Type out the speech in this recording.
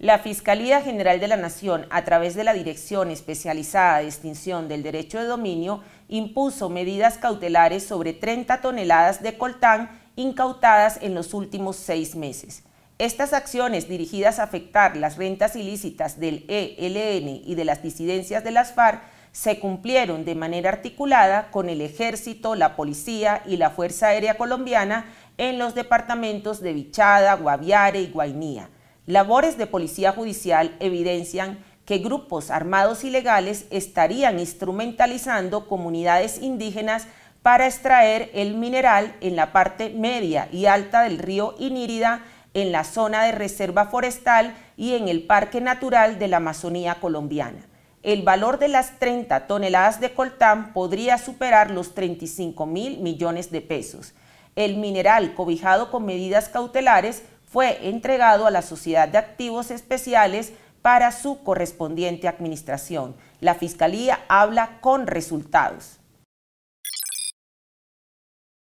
La Fiscalía General de la Nación, a través de la Dirección Especializada de Extinción del Derecho de Dominio, impuso medidas cautelares sobre 30 toneladas de coltán incautadas en los últimos seis meses. Estas acciones dirigidas a afectar las rentas ilícitas del ELN y de las disidencias de las FARC se cumplieron de manera articulada con el Ejército, la Policía y la Fuerza Aérea Colombiana en los departamentos de Vichada, Guaviare y Guainía Labores de policía judicial evidencian que grupos armados ilegales estarían instrumentalizando comunidades indígenas para extraer el mineral en la parte media y alta del río Inírida, en la zona de reserva forestal y en el Parque Natural de la Amazonía colombiana. El valor de las 30 toneladas de coltán podría superar los 35 mil millones de pesos. El mineral cobijado con medidas cautelares fue entregado a la Sociedad de Activos Especiales para su correspondiente administración. La Fiscalía habla con resultados.